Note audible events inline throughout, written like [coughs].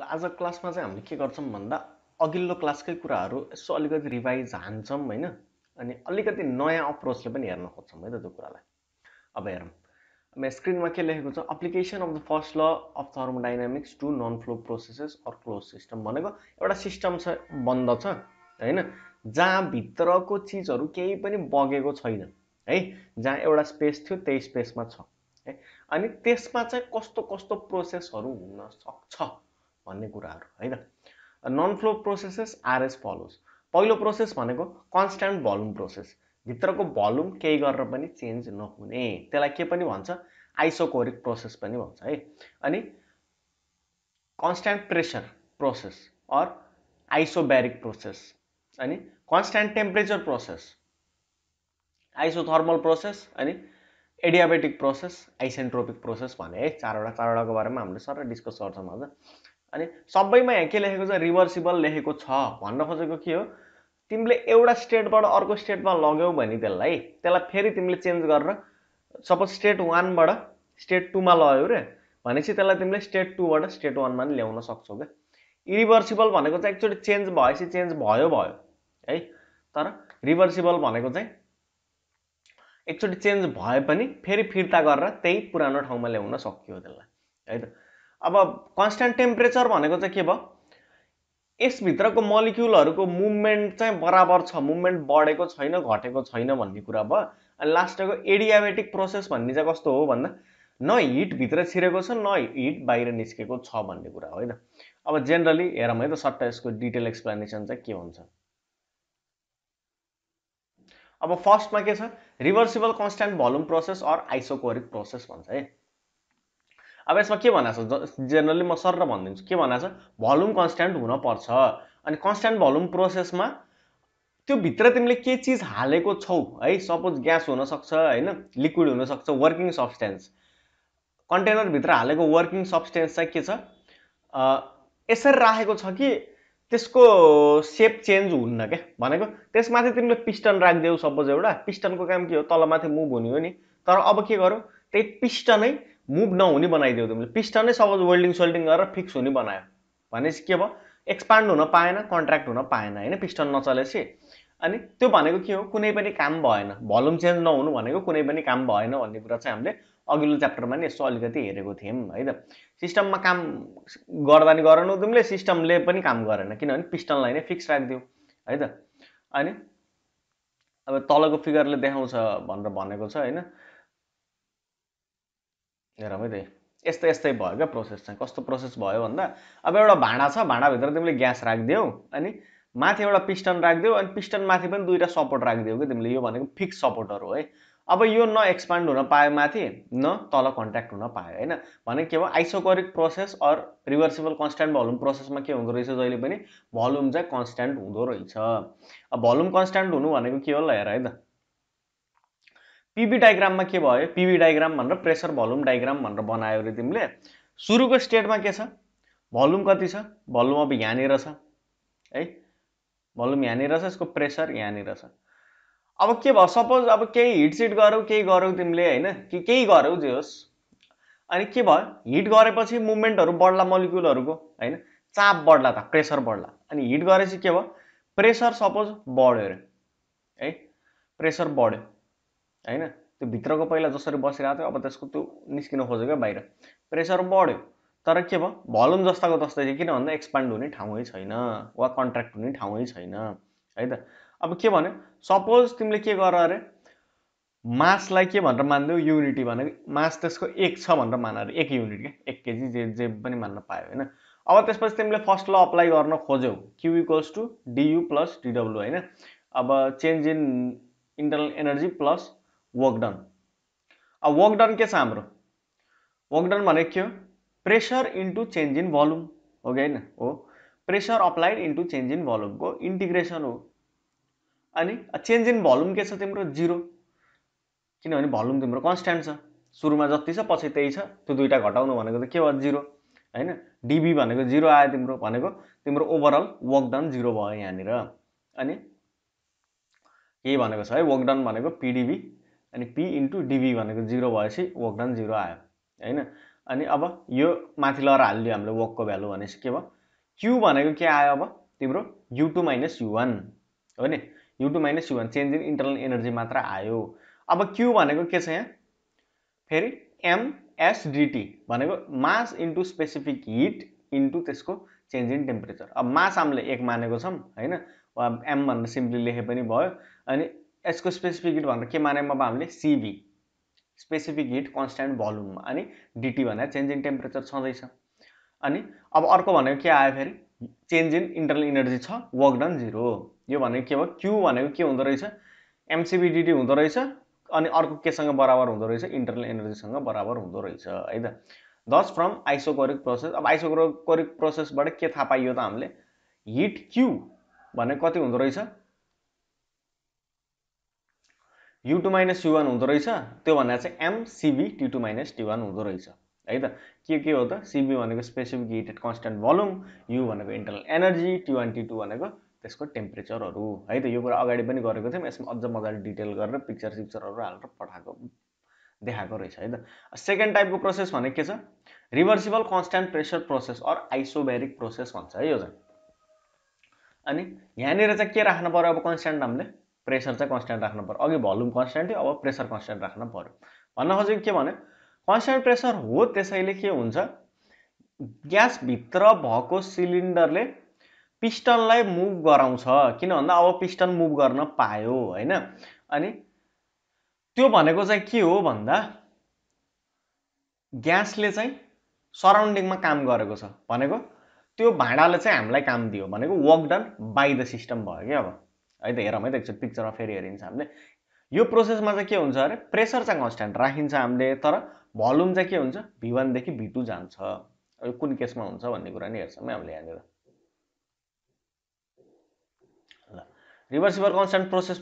र आज क्लासमा चाहिँ हामीले के गर्छौँ भन्दा अघिल्लो क्लासकै कुराहरू यसो अलिकति रिभाइज हान्छौँ होइन अनि अलिकति नयाँ अप्रोचले पनि हेर्न खोज्छौँ है त त्यो कुरालाई अब हेरौँ अब स्क्रिनमा के लेखेको छ application of the first law of thermodynamics to non flow processes or closed system भनेको एउटा सिस्टम छ बन्द छ होइन जहाँभित्रको चिजहरू केही पनि बगेको छैन है जहाँ एउटा स्पेस थियो त्यही स्पेसमा छ है अनि त्यसमा चाहिँ कस्तो कस्तो प्रोसेसहरू हुन सक्छ भन्ने कुराहरू होइन non flow processes are as follows पहिलो प्रोसेस भनेको कन्सट्यान्ट भल्युम प्रोसेस भित्रको भल्युम केही गरेर पनि चेन्ज नहुने त्यसलाई के पनि भन्छ आइसोकोरिक प्रोसेस पनि भन्छ है अनि constant pressure process or isobaric process अनि constant temperature process isothermal process अनि एडियाबेटिक प्रोसेस आइसेन्ट्रोपिक प्रोसेस भने है चारवटा चारवटाको बारेमा हामीले सर डिस्कस गर्छौँ आज अनि सबैमा यहाँ के लेखेको छ रिभर्सिबल लेखेको छ भन्न खोजेको के हो तिमीले एउटा स्टेटबाट अर्को स्टेटमा लग्यौ भने त्यसलाई त्यसलाई फेरि तिमीले चेन्ज गरेर सपोज स्टेट वानबाट स्टेट टूमा लग्यौ रे भनेपछि त्यसलाई तिमीले स्टेट टूबाट स्टेट वानमा पनि ल्याउन सक्छौ क्या इरिभर्सिबल भनेको चाहिँ एकचोटि चेन्ज भएपछि चेन्ज भयो भयो है तर रिभर्सिबल भनेको चाहिँ एकचोटि चेन्ज भए पनि फेरि फिर्ता गरेर त्यही पुरानो ठाउँमा ल्याउन सकियो त्यसलाई है त अब कन्सटेन्ट टेम्परेचर भनेको चाहिँ के भयो यसभित्रको मलिक्युलहरूको मुभमेन्ट चाहिँ बराबर छ मुभमेन्ट बढेको छैन घटेको छैन भन्ने कुरा भयो अनि लास्टको एडियाबेटिक प्रोसेस भन्ने चाहिँ कस्तो हो भन्दा न हिटभित्र छिरेको छ न हिट बाहिर निस्केको छ भन्ने कुरा हो है अब जेनरली हेरौँ है त सट्टा यसको डिटेल एक्सप्लेनेसन चाहिँ के हुन्छ अब फर्स्टमा के छ reversible constant volume process or isochoric process भन्छ है अब यसमा के भनेको छ जेनरली म सर र भनिदिन्छु के भनेको छ भल्युम कन्सट्यान्ट हुनपर्छ अनि कन्सट्यान्ट भल्युम प्रोसेसमा त्यो भित्र तिमीले के चिज हालेको छौ है सपोज ग्यास हुनसक्छ होइन लिक्विड हुनसक्छ वर्किङ सब्सटेन्स कन्टेनरभित्र हालेको वर्किङ सब्सटेन्स चाहिँ के छ यसरी राखेको छ कि त्यसको सेप चेन्ज हुन्न क्या भनेको त्यसमाथि तिमीले पिस्टन राखिदेऊ सपोज एउटा पिस्टनको काम के हो तलमाथि मुभ हुने हो नि तर अब के गरौँ त्यही पिस्टनै मुभ नहुने बनाइदियो तिमीले नै सपोज वेल्डिङ सोल्डिङ गरेर फिक्स हुने बनायो भनेपछि के भयो एक्सपान्ड हुन पाएन कन्ट्र्याक्ट हुन पाएन होइन पिस्टन नचलेपछि अनि त्यो भनेको के हो कुनै पनि काम भएन भल्युम चेन्ज नहुनु भनेको कुनै पनि काम भएन भन्ने कुरा चाहिँ हामीले अघिल्लो च्याप्टरमा नि यसो अलिकति हेरेको थियौँ है त सिस्टममा काम गर्दा नि गरेनौ तिमीले सिस्टमले पनि काम गरेन किनभने पिस्टनलाई नै फिक्स राखिदियो है त अनि अब तलको फिगरले देखाउँछ भनेर भनेको छ होइन हेरौँ है यस्तै यस्तै भयो क्या प्रोसेस चाहिँ कस्तो प्रोसेस भयो भन्दा अब एउटा भाँडा छ भाँडाभित्र तिमीले ग्यास राखिदियौ अनि माथि एउटा पिस्टन राखिदेऊ अनि पिस्टन माथि पनि दुईवटा सपोर्ट राखिदियो कि तिमीले यो भनेको फिक्स सपोर्टहरू है अब यो न एक्सपान्ड हुन पायो माथि न तल कन्ट्याक्ट हुन पायो होइन भने के भयो isochoric process or reversible constant volume प्रोसेसमा के हुँदो रहेछ जहिले पनि भल्युम चाहिँ कन्सट्यान्ट हुँदो रहेछ अब भल्युम कन्सट्यान्ट हुनु भनेको के होला हेर है त पिबी डायग्राममा के भयो पिबी डायग्राम भनेर प्रेसर भल्युम डायग्राम भनेर बनायो अरे तिमीले सुरुको स्टेटमा के छ भल्युम कति छ भल्युम अब यहाँनिर छ है भल्युम यहाँनिर छ यसको प्रेसर यहाँनिर छ अब के भयो सपोज अब केही हिट सिट गरौ केही गरौ तिमीले होइन कि केही गरौ जे होस् अनि के भयो हिट गरेपछि मुभमेन्टहरू बढ्ला मलिकुलहरूको होइन चाप बढ्ला त प्रेसर बढ्ला अनि हिट गरेपछि के भयो प्रेसर सपोज बढ्यो अरे है प्रेसर बढ्यो होइन त्यो भित्रको पहिला जसरी बसिरहेको थियो अब त्यसको त्यो निस्किन खोज्यो क्या बाहिर प्रेसर बढ्यो तर के भयो भलुम जस्ताको जस्तै थियो किन भन्दा एक्सपान्ड हुने ठाउँै छैन वा कन्ट्र्याक्ट हुने ठाउँै छैन है त अब के भन्यो सपोज तिमीले के गर अरे मासलाई के भनेर मान्दौ युनिटी भनेको मास त्यसको एक छ भनेर मान अरे एक युनिट क्या एक केजी जे जे पनि मान्न पायो होइन अब त्यसपछि तिमीले फर्स्ट ल अप्लाई गर्न खोज्यौ Q equals to dU plus डिडब्लु होइन अब change in internal energy plus work done अब वर्क डन के छ हाम्रो वर्क डन भनेको के हो pressure into change in volume हो कि होइन हो pressure applied into change in भल्युमको इन्टिग्रेसन हो अनि चेन्ज इन भल्युम के छ तिम्रो जिरो किनभने भल्युम तिम्रो कन्सट्यान्ट छ सुरुमा जति छ पछि त्यही छ त्यो दुइटा घटाउनु भनेको त के भयो जिरो होइन डिबी भनेको जिरो आयो तिम्रो भनेको तिम्रो ओभरअल वर्क डन जिरो भयो यहाँनिर अनि यही भनेको छ है वर्क डन भनेको पिडिबी अनि पी इन्टु डिभी भनेको जिरो भएपछि वर्क डन जिरो आयो होइन अनि अब यो माथि लगेर हालिदियो हामीले वर्कको भ्यालु भनेपछि के भयो क्यु भनेको के आयो अब तिम्रो U two minus U one हो नि U two minus U change in internal energy मात्र आयो अब क्यु भनेको के छ यहाँ फेरि एमएसडिटी भनेको mass into specific heat into त्यसको चेन्ज इन टेम्परेचर अब मास हामीले एक मानेको छौँ होइन एम भनेर सिम्पली लेखे पनि भयो अनि यसको स्पेसिफिक हिट भनेर के मान्यौँ अब हामीले सिबी स्पेसिफिक हिट कन्सट्यान्ट भोल्युममा अनि डिटी भनेर चेन्ज इन टेम्परेचर छँदैछ अनि अब अर्को भनेको के आयो फेरि चेन्ज इन इन्टरनल इनर्जी छ वर्क डन जिरो यो भनेको के भयो क्यु भनेको के हुँदो रहेछ एमसिबिडिटी हुँदो रहेछ अनि अर्को केसँग बराबर हुँदो रहेछ इन्टरनल इनर्जीसँग बराबर हुँदो रहेछ है त दस फ्रम आइसोकोरिक प्रोसेस अब आइसोकोरिक प्रोसेसबाट के थाहा पाइयो त हामीले हिट क्यु भनेको कति हुँदो रहेछ यु टू माइनस युवान हुँदो रहेछ त्योभन्दा चाहिँ MCV T two minus T one हुँदो रहेछ है त के के हो त सिबी भनेको specific heated constant volume U भनेको internal energy T one T two भनेको त्यसको टेम्परेचरहरू है त यो कुरा अगाडि पनि गरेको थियौँ यसमा अझ मजाले डिटेल गरेर पिक्चर सिक्चरहरू हालेर पठाएको देखाएको रहेछ है त सेकेन्ड टाइपको प्रोसेस भनेको के छ reversible constant pressure process or isobaric process भन्छ है यो चाहिँ अनि यहाँनिर चाहिँ के राख्नु पऱ्यो अब कन्सट्यान्ट हामीले प्रेसर चाहिँ कन्सट्यान्ट राख्नु पऱ्यो अघि भल्युम थियो अब प्रेसर कन्सट्यान्ट राख्नु पऱ्यो भन्न खोजेको के भने कन्सट्यान्ट प्रेसर हो त्यसैले के हुन्छ ग्यासभित्र भएको सिलिन्डरले पिस्टनलाई मुभ गराउँछ किन भन्दा अब पिस्टन मुभ गर्न पायो होइन अनि त्यो भनेको चाहिँ के हो भन्दा ग्यासले चाहिँ सराउन्डिङमा काम गरेको छ भनेको त्यो भाँडाले चाहिँ हामीलाई काम दियो भनेको work done by the system भयो क्या अब है त हेरौँ है त एकचोटि पिक्चरमा फेरि हेरिन्छ हामीले यो प्रोसेसमा चाहिँ के हुन्छ अरे प्रेसर चाहिँ कन्सट्यान्ट राखिन्छ हामीले तर भल्युम चाहिँ के हुन्छ भी वानदेखि भी टू जान्छ यो कुन केसमा हुन्छ भन्ने कुरा नि हेर्छौँ है हामीले यहाँनिर law reversible constant process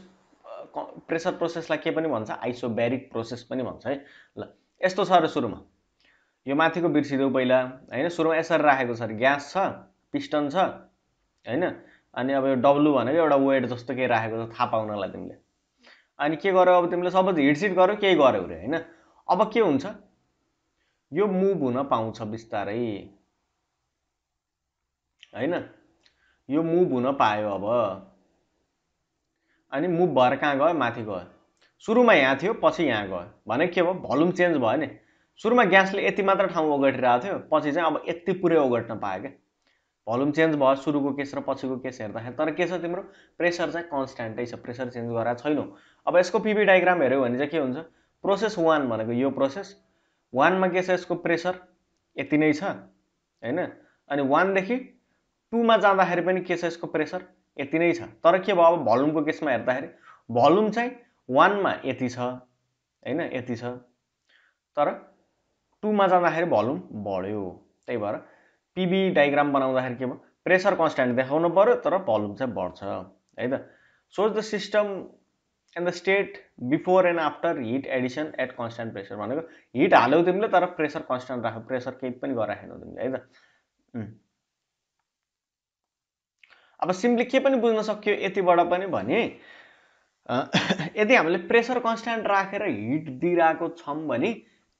pressure प्रोसेसलाई के पनि भन्छ आइसोबेरिक प्रोसेस पनि भन्छ है ल यस्तो छ अरे सुरुमा यो माथिको बिर्सिदेऊ पहिला होइन सुरुमा यसरी राखेको छ अरे ग्यास छ पिस्टन छ होइन अनि अब यो डब्लु भनेको एउटा वेट जस्तो केही राखेको छ थाहा पाउनलाई तिमीले अनि के गर्यो अब तिमीले सपोज हिटसिट गर्यो केही गर्यो रे होइन अब के हुन्छ यो मुभ हुन पाउँछ बिस्तारै होइन यो मुभ हुन पायो अब अनि मुभ भएर कहाँ गयो माथि गयो सुरुमा यहाँ थियो पछि यहाँ गयो भने के भयो भल्युम चेन्ज भयो नि सुरुमा ग्यासले यति मात्र ठाउँ ओगटिरहेको थियो पछि चाहिँ अब यति पुरै ओगट्न पायो क्या भल्युम चेन्ज भयो सुरुको केस र पछिको केस हेर्दाखेरि तर के छ तिम्रो प्रेसर चाहिँ कन्सट्यान्टै छ प्रेसर चेन्ज गराएको छैनौ अब यसको पिपी डायग्राम हेऱ्यो भने चाहिँ के हुन्छ प्रोसेस वान भनेको यो प्रोसेस वानमा के छ यसको प्रेसर यति नै छ होइन अनि वानदेखि टूमा जाँदाखेरि पनि के छ यसको प्रेसर यति नै छ तर के भयो अब भल्युमको केसमा हेर्दाखेरि भल्युम चाहिँ वानमा यति छ होइन यति छ तर टूमा जाँदाखेरि भल्युम बढ्यो त्यही भएर पिबी डायग्राम बनाउँदाखेरि के भयो प्रेसर कन्सट्यान्ट देखाउनु पऱ्यो तर भल्युम चाहिँ बढ्छ है त so the system and the state before and after heat addition at constant pressure भनेको हिट हाल्यौ तिमीले तर प्रेसर कन्सट्यान्ट राख्यौ प्रेसर केही पनि गराखेनौ तिमीले है त अब सिम्पली के पनि बुझ्न सक्यो यतिबाट पनि भने [laughs] यदि हामीले प्रेसर कन्सट्यान्ट राखेर हिट दिइरहेको छौँ भने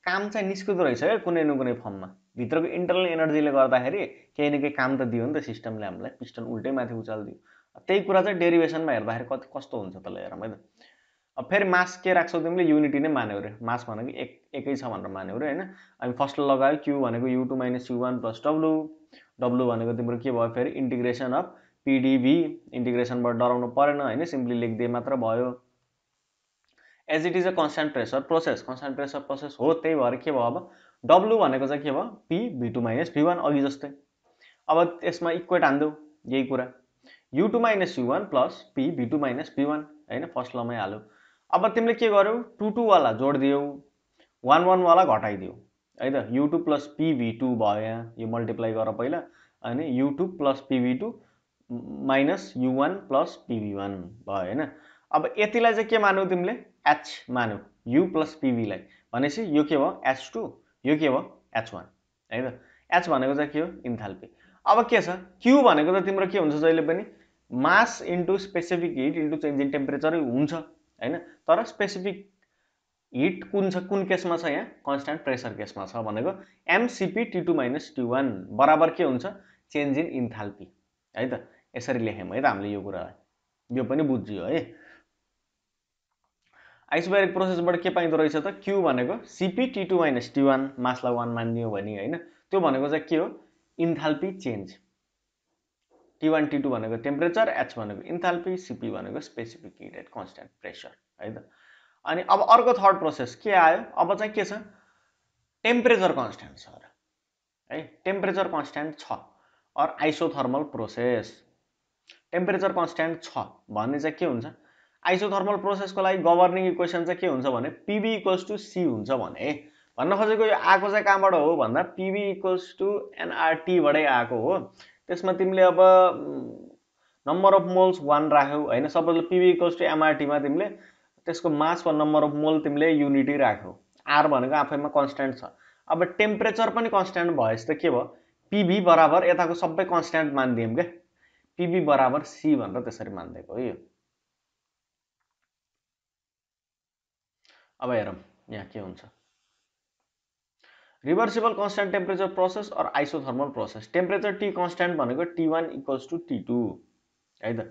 काम चाहिँ निस्किँदो रहेछ क्या कुनै न कुनै फर्ममा भित्रको इन्टरनल एनर्जीले गर्दाखेरि केही न केही काम त दियो नि त सिस्टमले हामीलाई पिस्टन उल्टै माथि उचालिदियो त्यही कुरा चाहिँ डेरिभेसनमा हेर्दाखेरि कति कस्तो हुन्छ त हेरौँ है अब फेरि मास के राख्छौ तिमीले युनिटी नै मान्यो अरे मास भनेको एक एकै छ भनेर मान्यो अरे होइन अनि फर्स्ट लगायो क्यु भनेको U two minus U one plus W W भनेको तिम्रो के भयो फेरि इन्टिग्रेसन अफ पिडिभी इन्टिग्रेसनबाट डराउनु परेन होइन सिम्पली लेखिदिए मात्र भयो as it is a constant pressure process कन्सन्ट्रेसर प्रेसर प्रोसेस हो त्यही भएर के भयो अब डब्लु भनेको चाहिँ के भयो P V two minus V one अघि जस्तै अब त्यसमा इक्वेट हान्देऊ यही कुरा U two minus U one plus P V two minus V one होइन फर्स्ट लमै हाल्यो अब तिमीले के गर्यौ टु टूवाला जोडिदियौ वान वानवाला घटाइदियौ है त U two plus PV two भयो यहाँ यो मल्टिप्लाई गर पहिला अनि U two plus PV two minus U one plus PV one भयो होइन अब यतिलाई चाहिँ के मान्यौ तिमीले एच मान्यौ यु प्लस पिभीलाई भनेपछि यो के भयो एच टू यो के भयो एच वान होइन एच भनेको चाहिँ के हो इन्थाल्पी अब के छ क्यु भनेको त तिम्रो के हुन्छ जहिले पनि mass into specific heat into change in टेम्परेचरै हुन्छ होइन तर स्पेसिफिक हिट कुन छ कुन केसमा छ यहाँ कन्सट्यान्ट प्रेसर केसमा छ भनेको MCP T two minus T one बराबर के हुन्छ चेन्ज इन इन्थाल्पी है त यसरी लेख्यौँ है त हामीले यो कुरालाई यो पनि बुझियो है आइसोबारिक प्रोसेसबाट के पाइँदो रहेछ त क्यु भनेको CP T two minus T one मासलाई वान मानिदियो भने होइन त्यो भनेको चाहिँ के हो enthalpy change T one T two भनेको टेम्परेचर एच भनेको इन्थाल्पी सिपी भनेको स्पेसिफिक एट कन्सट्यान्ट प्रेसर है त अनि अब अर्को थर्ड प्रोसेस के आयो अब चाहिँ के छ टेम्परेचर कन्सट्यान्ट छ र है टेम्परेचर कन्सट्यान्ट छ or isothermal process temperature constant छ भन्ने चाहिँ के हुन्छ आइसोथर्मल प्रोसेसको लागि गभर्निङ इक्वेसन चाहिँ के हुन्छ भने पिबी इक्वल्स टु सी हुन्छ भने भन्न खोजेको यो आएको चाहिँ कहाँबाट हो भन्दा पिबी इक्वल्स टु एनआरटीबाटै आएको हो त्यसमा तिमीले अब नम्बर अफ मोल्स वान राख्यौ होइन सबैले पिबी इक्वल्स टु एमआरटीमा तिमीले त्यसको मास वा नम्बर अफ मोल तिमीले युनिटी राख्यौ आर भनेको आफैमा कन्सट्यान्ट छ अब टेम्परेचर पनि कन्सट्यान्ट भएपछि त के भयो पिबी बराबर यताको सबै कन्सट्यान्ट मानिदियौँ क्या पिबी बराबर सी भनेर त्यसरी मानिदिएको हो यो अब हेरौँ यहाँ के हुन्छ reversible constant temperature process or isothermal process temperature T constant भनेको T one equals to T two है त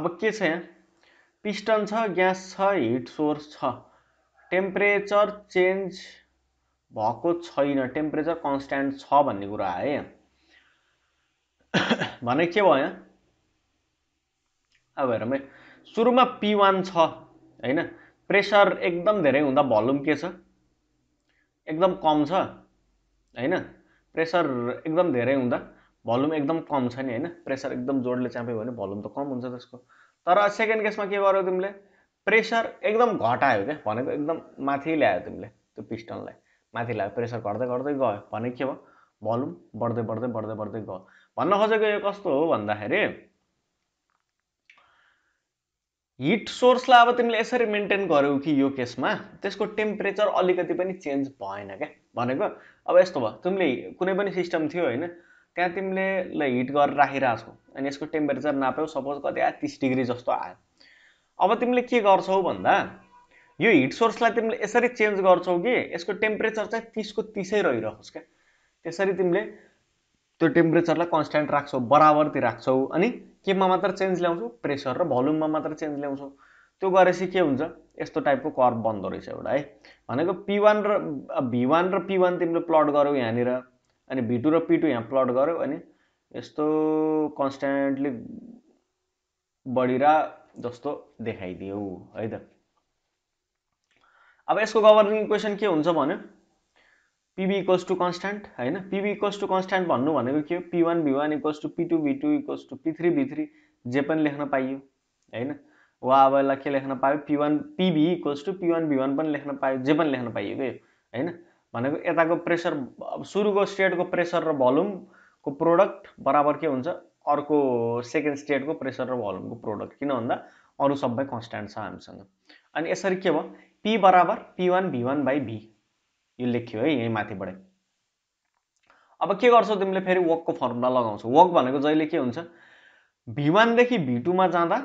अब के छ यहाँ पिस्टन छ ग्यास छ हिट सोर्स छ टेम्परेचर चेन्ज भएको छैन टेम्परेचर कन्सट्यान्ट छ भन्ने कुरा आयो यहाँ [coughs] भने के भयो यहाँ अब हेरौँ है सुरुमा पी वान छ होइन प्रेसर एकदम धेरै हुँदा भल्युम के छ एकदम कम छ होइन प्रेसर एकदम धेरै हुँदा भल्युम एकदम कम छ नि होइन प्रेसर एकदम जोडले च्याप्यो भने भल्युम त कम हुन्छ त्यसको तर सेकेन्ड केसमा के गर्यो तिमीले प्रेसर एकदम घटायो क्या भनेको एकदम माथि ल्यायो तिमीले त्यो पिस्टनलाई माथि ल्यायो प्रेसर घट्दै घट्दै गयो भने के भयो भल्युम बढ्दै बढ्दै बढ्दै बढ्दै गयो भन्न खोजेको यो कस्तो हो भन्दाखेरि हिट सोर्सलाई अब तिमीले यसरी मेन्टेन गर्यौ कि यो केसमा त्यसको टेम्परेचर अलिकति पनि चेन्ज भएन क्या भनेको अब यस्तो भयो तिमीले कुनै पनि सिस्टम थियो होइन त्यहाँ तिमीले हिट गरेर राखिरहेको अनि यसको टेम्परेचर नाप्यौ सपोज कति आयो तिस डिग्री जस्तो आयो अब तिमीले के गर्छौ भन्दा यो हिट सोर्सलाई तिमीले यसरी चेन्ज गर्छौ कि यसको टेम्परेचर चाहिँ तिसको तिसै रहिरहोस् क्या त्यसरी तिमीले त्यो टेम्परेचरलाई कन्सट्यान्ट राख्छौ बराबरति राख्छौ अनि केमा मात्र चेन्ज ल्याउँछु प्रेसर र भल्युममा मात्र चेन्ज ल्याउँछु त्यो गरेपछि के हुन्छ यस्तो टाइपको कर्भ बन्दो रहेछ एउटा है भनेको पी वान र भी वान र पी वान तिमीले प्लट गऱ्यौ यहाँनिर अनि भी टू र पी टू यहाँ प्लट गऱ्यौ अनि यस्तो कन्सटेन्टली बढिरा जस्तो देखाइदियो है त अब यसको गभर्निङ क्वेसन के हुन्छ भन्यो पिबी इक्वल्स टु कन्सट्यान्ट होइन पिबी इक्वल्स टु कन्सट्यान्ट भन्नु भनेको के हो P one V one equals to P two V two equals to P three V three जे पनि लेख्न पाइयो होइन वा अब यसलाई के लेख्न पायो P one PV equals to P one V one पनि लेख्न पायो जे पनि लेख्न पाइयो क्या होइन भनेको यताको प्रेसर अब सुरुको स्टेटको प्रेसर र भल्युमको प्रोडक्ट बराबर के हुन्छ अर्को सेकेन्ड स्टेटको प्रेसर र भल्युमको प्रोडक्ट किन भन्दा अरू सबै कन्सट्यान्ट छ हामीसँग अनि यसरी के भयो पी बराबर P one V one by V यो लेख्यो है यहीँ माथिबाट अब के गर्छौ तिमीले फेरि वकको फर्मुला लगाउँछौ वक भनेको जहिले के हुन्छ भी वानदेखि भी टूमा जाँदा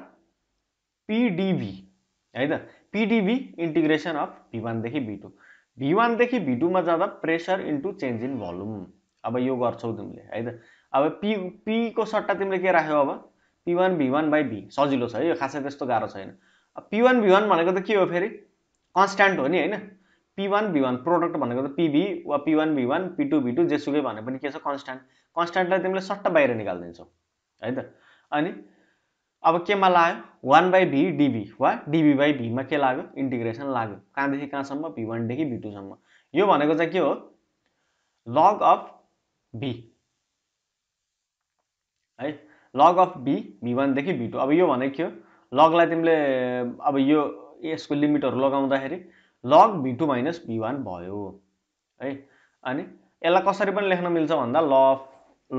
पिडिभी है त पिडिभी इन्टिग्रेसन अफ भी वानदेखि भी टू भी वानदेखि भी टूमा जाँदा pressure into change in volume अब यो गर्छौ तिमीले है त अब पी पीको सट्टा तिमीले के राख्यौ अब P one V one by V सजिलो छ है यो खासै त्यस्तो गाह्रो छैन पिवान पी भनेको त के हो फेरि कन्सट्यान्ट हो नि होइन P one be one product भनेको त पिबी वा P one be one P two V two जेसुकै भने पनि के छ कन्सट्यान्ट कन्सट्यान्टलाई तिमीले सट्ट बाहिर निकालिदिन्छौ है त अनि अब केमा लाग्यो वान बाई भी डिबी वा डिबी बाई भीमा के लाग्यो इन्टिग्रेसन लाग्यो कहाँदेखि कहाँसम्म भी वानदेखि भी टूसम्म यो भनेको चाहिँ के हो लग अफ भी है लग अफ बी भी वानदेखि भी टू अब यो भनेको के हो लगलाई तिमीले अब यो यसको लिमिटहरू लगाउँदाखेरि log be two minus V one भयो है अनि यसलाई कसरी पनि लेख्न मिल्छ भन्दा ल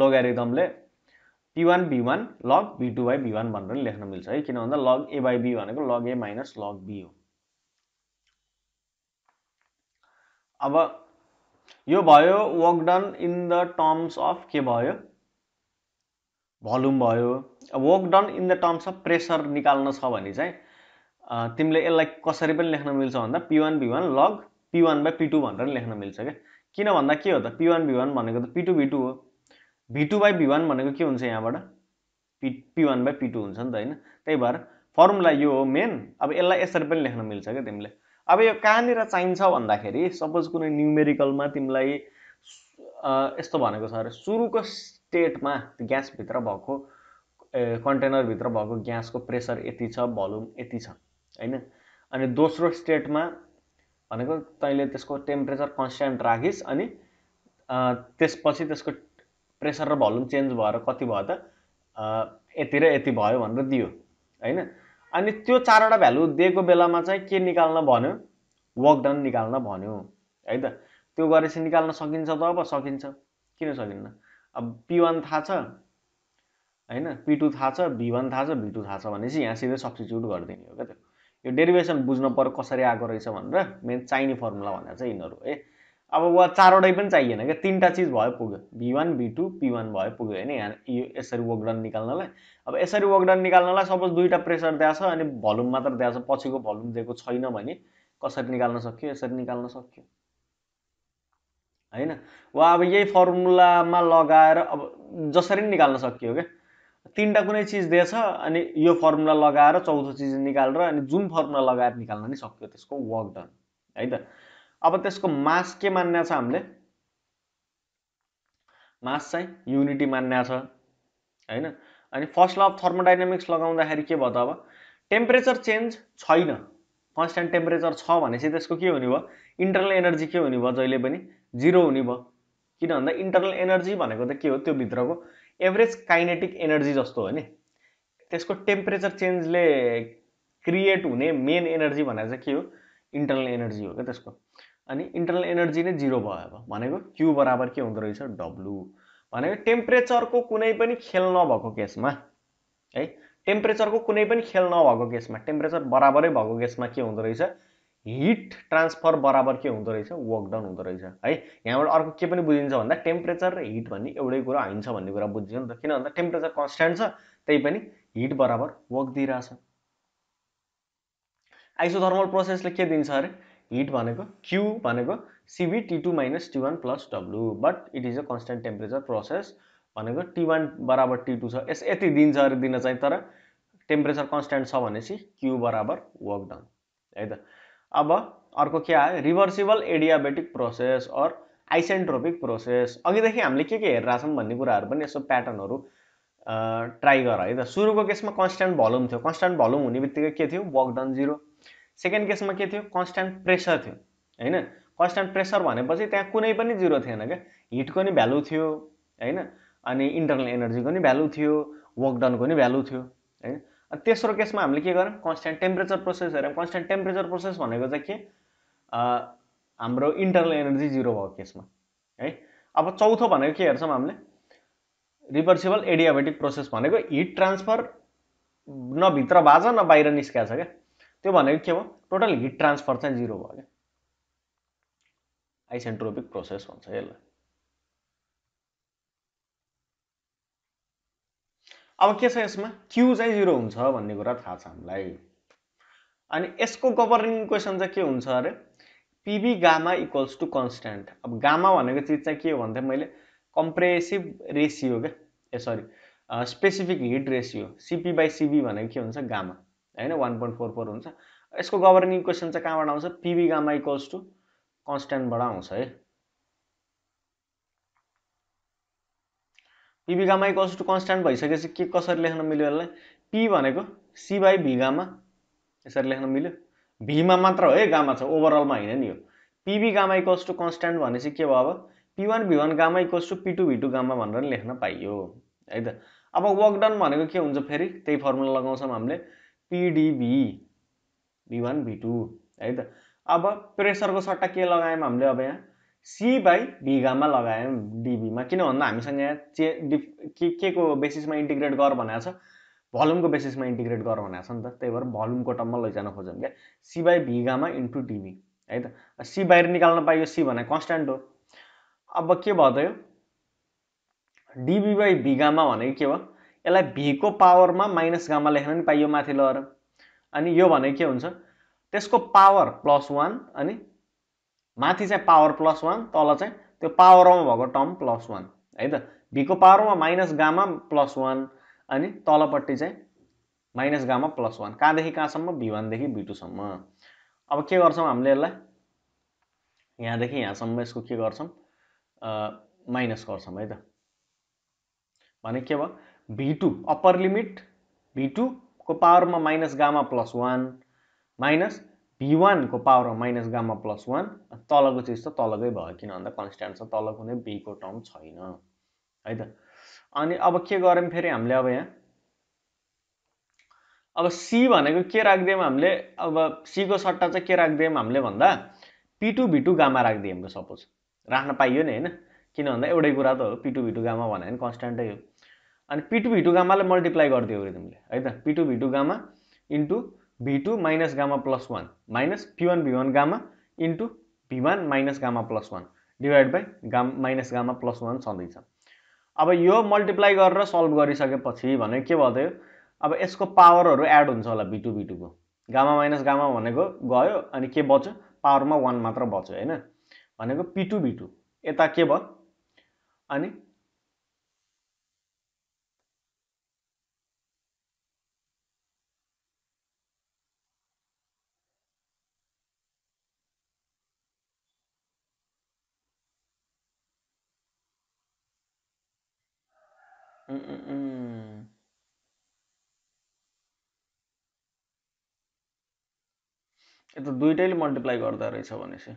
लोग्यारिदमले P one be one log be two by B one भनेर लेख्न मिल्छ है किन भन्दा लग ए बाई बी भनेको लग ए माइनस लग बी हो अब यो भयो work done in the terms of के भयो भल्युम भयो work done in the terms of pressure निकाल्न छ भने चाहिँ तिमीले यसलाई कसरी पनि लेख्न मिल्छ भन्दा P one one log P by P भनेर लेख्न मिल्छ क्या किन भन्दा के हो त पी वान भनेको त पी टू हो भी टू बाई भी भनेको के हुन्छ यहाँबाट पी पी बाई पी हुन्छ नि त होइन त्यही भएर फर्मुला यो हो मेन अब यसलाई यसरी पनि लेख्न मिल्छ क्या तिमीले अब यो कहाँनिर चाहिन्छ भन्दाखेरि सपोज कुनै न्युमेरिकलमा तिमीलाई यस्तो भनेको छ अरे सुरुको स्टेटमा ग्यासभित्र भएको कन्टेनरभित्र भएको ग्यासको प्रेसर यति छ भल्युम यति छ होइन अनि दोस्रो स्टेटमा भनेको तैँले त्यसको टेम्परेचर कन्सटेन्ट राखिस् अनि त्यसपछि त्यसको प्रेसर र भल्युम चेन्ज भएर कति भयो त यति र यति भयो भनेर दियो होइन अनि त्यो चारवटा भ्यालु दिएको बेलामा चाहिँ के निकाल्न भन्यो वर्क डन निकाल्न भन्यो है त त्यो गरेपछि निकाल्न सकिन्छ त अब सकिन्छ किन सकिन्न अब पी थाहा छ होइन पी थाहा छ भी वान थाहा छ भी थाहा छ भनेपछि यहाँ सिधै सब्सटिच्युट गरिदिने हो क्या त्यो यो डेरिभेसन बुझ्नु पऱ्यो कसरी आएको रहेछ भनेर मेन चाहिने फर्मुला भनेर चाहिँ यिनीहरू है अब वा चारवटै पनि चाहिएन क्या तिनवटा चिज भयो पुग्यो V one V two P one भयो पुग्यो होइन यहाँ यो यसरी वर्कडन निकाल्नलाई अब यसरी वर्कडन निकाल्नलाई सपोज दुईवटा प्रेसर छ अनि भल्युम मात्र छ पछिको भल्युम दिएको छैन भने कसरी निकाल्न सक्यो यसरी निकाल्न सक्यो होइन वा अब यही फर्मुलामा लगाएर अब जसरी निकाल्न सकियो क्या तिनवटा कुनै चिज दिएछ अनि यो फर्मुला लगाएर चौथो चिज निकालेर अनि जुन फर्मुला लगाएर निकाल्न नि सक्यो त्यसको वर्क डन है त अब त्यसको मास के मान्या छ हामीले मास चाहिँ युनिटी मान्या छ होइन अनि फर्स्ट ल अफ थर्मोडाइनामिक्स लगाउँदाखेरि के भयो त अब टेम्परेचर चेन्ज छैन कन्सट्यान्ट टेम्परेचर छ भनेपछि त्यसको के हुने भयो इन्टरनल एनर्जी के हुने भयो जहिले पनि जिरो हुने भयो किन भन्दा इन्टरनल एनर्जी भनेको त के हो त्यो भित्रको एभरेज काइनेटिक एनर्जी जस्तो हो नि त्यसको टेम्परेचर चेन्जले क्रिएट हुने मेन एनर्जी भनेर चाहिँ के हो इन्टरनल एनर्जी हो क्या त्यसको अनि इन्टरनल एनर्जी नै जिरो भयो अब भनेको क्यु बराबर के हुँदो रहेछ डब्लु भनेको टेम्परेचरको कुनै पनि खेल नभएको केसमा है टेम्परेचरको कुनै पनि खेल नभएको केसमा टेम्परेचर बराबरै भएको केसमा के हुँदो रहेछ हिट ट्रान्सफर बराबर के हुँदो रहेछ वर्कडाउन हुँदो रहेछ है यहाँबाट अर्को के पनि बुझिन्छ भन्दा टेम्परेचर र हिट भन्ने एउटै कुरा आइन्छ भन्ने कुरा बुझिन्छ नि त किन भन्दा टेम्परेचर कन्सट्यान्ट छ त्यही पनि हिट बराबर वर्क दिइरहेछ आइसोथर्मल प्रोसेसले के दिन्छ अरे हिट भनेको क्यु भनेको CV T two minus T one plus W but it is a constant temperature process भनेको टी वान बराबर टी टू छ यस यति दिन्छ अरे दिन चाहिँ तर टेम्परेचर कन्सट्यान्ट छ भनेपछि क्यु बराबर वर्क डाउन है त अब अर्को के आयो reversible adiabatic process or isentropic process अघिदेखि हामीले के के छौँ भन्ने कुराहरू पनि यसो प्याटर्नहरू ट्राई गर है त सुरुको केसमा कन्सट्यान्ट भल्युम थियो कन्सट्यान्ट भल्युम हुने बित्तिकै के थियो वर्क डन जिरो सेकेन्ड केसमा के थियो कन्सट्यान्ट प्रेसर थियो होइन कन्सट्यान्ट प्रेसर भनेपछि त्यहाँ कुनै पनि जिरो थिएन क्या हिटको नि भ्यालु थियो होइन अनि इन्टरनल एनर्जीको नि भ्यालु थियो वर्क डनको नि भ्यालु थियो होइन तेस्रो केसमा हामीले के गर्यौँ कन्सट्यान्ट टेम्परेचर प्रोसेस हेऱ्यौँ कन्सट्यान्ट टेम्परेचर प्रोसेस भनेको चाहिँ के हाम्रो इन्टरनल एनर्जी जिरो भयो केसमा है अब चौथो भनेको के हेर्छौँ हामीले रिभर्सिबल एडियाबेटिक प्रोसेस भनेको हिट ट्रान्सफर न भित्र बाज न बाहिर निस्किएको छ क्या त्यो भनेको के भयो टोटल हिट ट्रान्सफर चाहिँ जिरो भयो क्या आइसेन्ट्रोपिक प्रोसेस भन्छ यसलाई अब के छ यसमा क्यु चाहिँ जिरो हुन्छ भन्ने कुरा थाहा छ हामीलाई अनि यसको गभर्निङ क्वेसन चाहिँ के हुन्छ अरे PV gamma equals to constant अब गामा भनेको चिज चाहिँ के हो भन्दा मैले कम्प्रेसिभ रेसियो क्या uh sorry specific heat ratio CP by CV भनेको के हुन्छ गामा होइन वान पोइन्ट फोर फोर हुन्छ यसको गभर्निङ क्वेसन चाहिँ कहाँबाट आउँछ पिबी गामा इक्वल्स टु कन्सट्यान्टबाट आउँछ है P V gamma equals to constant भइसकेपछि के कसरी लेख्न मिल्यो यसलाई पी भनेको सी बाई भिगामा यसरी लेख्न मिल्यो भीमा मात्र हो है गामा छ ओभरअलमा होइन नि यो PV gamma equals to constant भनेपछि के भयो अब P one V one gamma equals to P two V two gamma भनेर लेख्न पाइयो है त अब वर्क भनेको के हुन्छ फेरि त्यही फर्मुला लगाउँछौँ हामीले पिडिभी भी वान भी टू है त अब प्रेसरको सट्टा के लगायौँ हामीले अब यहाँ सी बाई बी लगायौँ डिबीमा किन भन्दा हामीसँग यहाँ चे डिफ के के को बेसिसमा इन्टिग्रेट गर भनेको छ भल्युमको बेसिसमा इन्टिग्रेट गर भनेको छ नि त त्यही भएर भल्युमको टर्ममा लैजान खोज्यौँ क्या C by V gamma gamma into DV है त सी बाहिर निकाल्न पाइयो सी भने कन्सट्यान्ट हो अब के भयो त यो डिबी बाई भिगामा गामा भनेको के भयो यसलाई भीको पावरमा माइनस गामा लेख्न पनि पाइयो माथि लगेर अनि यो भने के हुन्छ त्यसको पावर प्लस वान अनि माथि चाहिँ पावर प्लस वान तल चाहिँ त्यो पावरमा भएको टर्म प्लस वान है त भीको पावरमा माइनस गामा प्लस वान अनि तलपट्टि चाहिँ माइनस गामा प्लस वान कहाँदेखि कहाँसम्म भी वानदेखि भी टूसम्म अब के गर्छौँ हामीले यसलाई यहाँदेखि यहाँसम्म यसको के गर्छौँ माइनस गर्छौँ है त भने के भयो V two upper limit V टूको पावरमा minus gamma plus one minus V वानको power minus gamma plus one तलको चिज त तलकै भयो किन भन्दा कन्सट्यान्ट छ तल कुनै बीको टर्म छैन है त अनि अब के गऱ्यौँ फेरि हामीले अब यहाँ अब सी भनेको के राखिदियौँ हामीले अब सीको सट्टा चाहिँ के राखिदियौँ हामीले भन्दा पिटु भिटु गामा राखिदियौँ सपोज राख्न पाइयो नि होइन किन भन्दा एउटै कुरा त हो पिटु भिटु गामा भने कन्सट्यान्टै हो अनि पिटु भिटु गामालाई मल्टिप्लाई गरिदियो अरे तिमीले है त P two V two gamma into V two minus gamma plus one minus P one V one gamma into V one minus gamma plus one divide by गाम माइनस गामा प्लस वान छँदैछ अब यो मल्टिप्लाई गरेर सल्भ गरिसकेपछि भने के भयो अब यसको पावरहरू एड हुन्छ होला बिटु बिटुको गामा माइनस गामा भनेको गयो अनि के बच्यो पावरमा वान मात्र बच्यो होइन भनेको पिटु बिटु यता के भयो अनि यता दुइटैले मल्टिप्लाई गर्दा रहेछ भनेपछि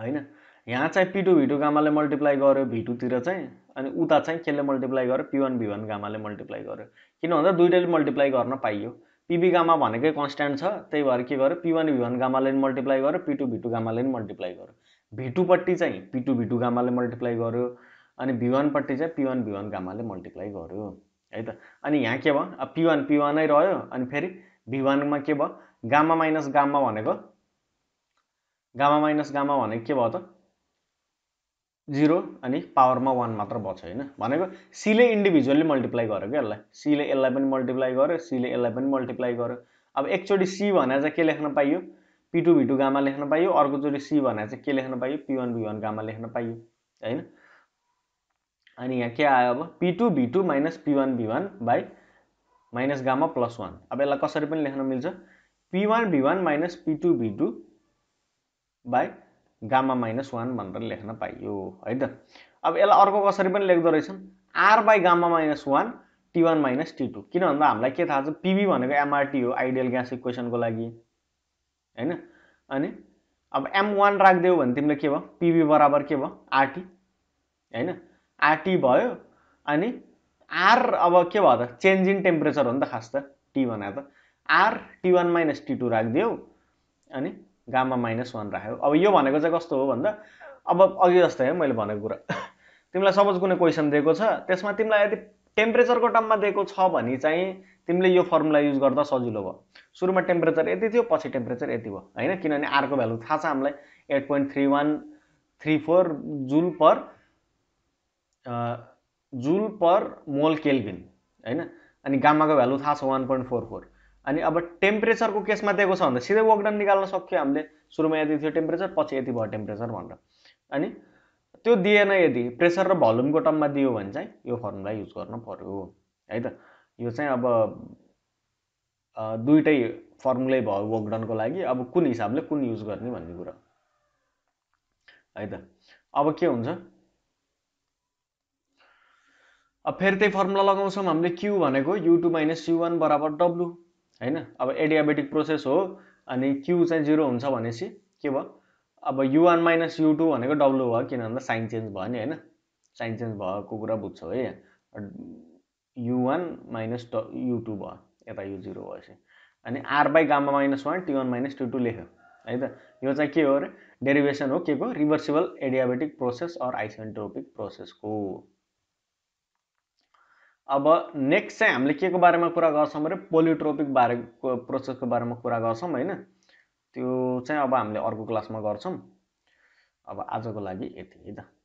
होइन यहाँ चाहिँ पिटु भिटु गामाले मल्टिप्लाई गर्यो भिटुतिर चाहिँ अनि उता चाहिँ केले मल्टिप्लाई गर्यो पिवान भिवान गामाले मल्टिप्लाई गर्यो किन भन्दा दुइटैले मल्टिप्लाई गर्न पाइयो पिबी गामा भनेकै कन्सट्यान्ट छ त्यही भएर के गर्यो पिवान भिवान गामाले पनि मल्टिप्लाई गर्यो पिटु भिटु गामाले पनि मल्टिप्लाई गर्यो भिटुपट्टि चाहिँ पिटु भिटु गामाले मल्टिप्लाई गर्यो अनि भिवानपट्टि चाहिँ पिवान भिवान गामाले मल्टिप्लाई गर्यो है त अनि यहाँ के भयो अब पिवान पिवानै रह्यो अनि फेरि भी वानमा के भयो गामा माइनस गामा भनेको गामा माइनस गामा भनेको के भयो त जिरो अनि पावरमा वान मात्र छ होइन भनेको सीले इन्डिभिजुअल्ली मल्टिप्लाई गर्यो क्या यसलाई सीले यसलाई पनि मल्टिप्लाई गर्यो सीले यसलाई पनि मल्टिप्लाई गर्यो अब एकचोटि सी भनेर चाहिँ के लेख्न पाइयो पिटु भिटु गामा लेख्न पाइयो अर्कोचोटि सी भनेर चाहिँ के लेख्न पाइयो पी वान गामा लेख्न पाइयो होइन अनि यहाँ के आयो अब P two V two minus P one by minus gamma plus one अब यसलाई कसरी पनि लेख्न मिल्छ P one V one minus P two V two by gamma minus one भनेर लेख्न पाइयो है त अब यसलाई अर्को कसरी पनि लेख्दो रहेछन् R by gamma minus one T one minus T two किन भन्दा हामीलाई के थाहा छ पिबी भनेको एमआरटी हो आइडियल ग्यास इक्वेसनको लागि होइन अनि अब एम वान राखिदियो भने तिमीले के भयो पिबी बराबर के भयो आरटी होइन आरटी भयो अनि आर अब के भयो त चेन्ज इन टेम्परेचर हो नि त खास त टी भने त R T one minus T two राखिदियो अनि गामा माइनस वान राख्यो अब यो भनेको चाहिँ कस्तो हो भन्दा अब अघि जस्तै है मैले भनेको कुरा तिमीलाई सपोज कुनै क्वेसन दिएको छ त्यसमा तिमीलाई यदि टेम्परेचरको टर्ममा दिएको छ भने चाहिँ तिमीले यो फर्मुला युज गर्दा सजिलो भयो सुरुमा टेम्परेचर यति थियो पछि टेम्परेचर यति भयो होइन किनभने आरको भ्यालु थाहा छ हामीलाई eight point three one three four joule per joule per mole kelvin होइन अनि गामाको भ्यालु थाहा छ वान पोइन्ट फोर फोर अनि अब टेम्परेचरको केसमा दिएको छ भन्दा सिधै वकडाउन निकाल्न सक्यो हामीले सुरुमा यति थियो टेम्परेचर पछि यति भयो टेम्परेचर भनेर अनि त्यो दिएन यदि प्रेसर र भल्युमको टर्ममा दियो भने चाहिँ यो फर्मुला युज गर्नु पऱ्यो है त यो चाहिँ अब दुइटै फर्मुलै भयो वर्कडाउनको लागि अब कुन हिसाबले कुन युज गर्ने भन्ने कुरा है त अब के हुन्छ अब फेरि त्यही फर्मुला लगाउँछौँ हामीले क्यु भनेको U two minus U one बराबर डब्लु होइन अब एडियाबेटिक प्रोसेस हो अनि क्यु चाहिँ जिरो हुन्छ भनेपछि के भयो अब U one minus U two भनेको डब्लु भयो किन भन्दा साइन चेन्ज भयो नि होइन साइन चेन्ज भएको कुरा बुझ्छौ है यु वान माइनस ड यु टू भयो यता यु जिरो भएपछि अनि R by gamma minus one T one minus T two लेख्यो है त यो चाहिँ के हो अरे डेरिभेसन हो के को reversible adiabatic process or isentropic प्रोसेसको अब नेक्स्ट चाहिँ हामीले के को बारेमा कुरा गर्छौँ भने पोलिट्रोपिक बारेको प्रोसेसको बारेमा कुरा गर्छौँ होइन त्यो चाहिँ अब हामीले अर्को क्लासमा गर्छौँ अब आजको लागि यति है त